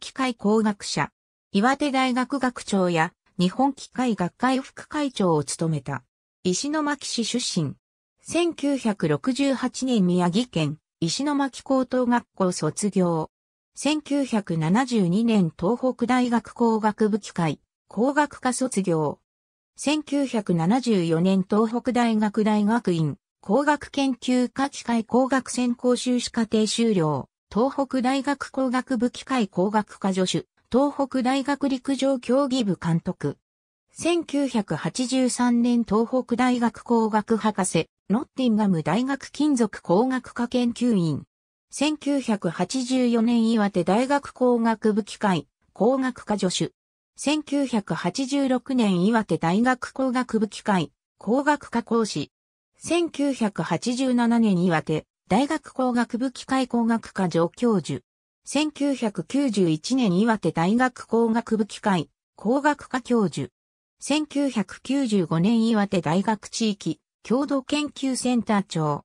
機械工学者、岩手大学学長や日本機械学会副会長を務めた。石巻市出身。1968年宮城県石巻高等学校卒業。1972年東北大学工学部機械工学科卒業。1974年東北大学大学院工学研究科機械工学専攻修士課程修了。東北大学工学部機械工学科助手、東北大学陸上競技部監督。1983年東北大学工学博士、ノッティンガム大学金属工学科研究員。1984年岩手大学工学部機械工学科助手。1986年岩手大学工学部機械工学科講師。1987年岩手大学工学部機械工学科助教授。1991年岩手大学工学部機械工学科教授。1995年岩手大学地域共同研究センター長。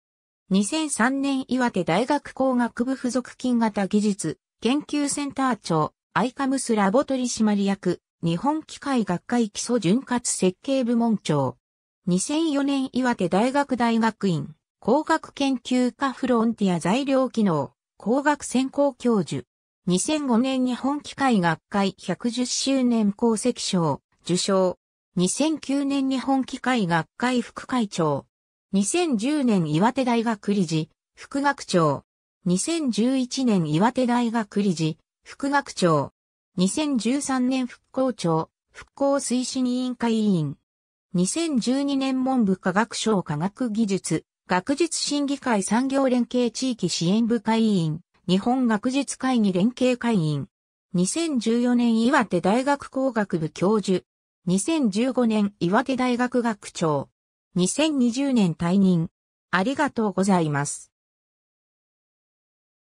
2003年岩手大学工学部附属金型技術研究センター長。アイカムスラボ取締役。日本機械学会基礎潤滑設計部門長。2004年岩手大学大学院工学研究科フロンティア材料機能、工学専攻教授。2005年日本機械学会110周年功績賞、受賞。2009年日本機械学会副会長。2010年岩手大学理事、副学長。2011年岩手大学理事、副学長。2013年復興庁、復興推進委員会委員。2012年文部科学省科学技術学術審議会産業連携地域支援部会委員、日本学術会議連携会員。2014年岩手大学工学部教授。2015年岩手大学学長。2020年退任。ありがとうございます。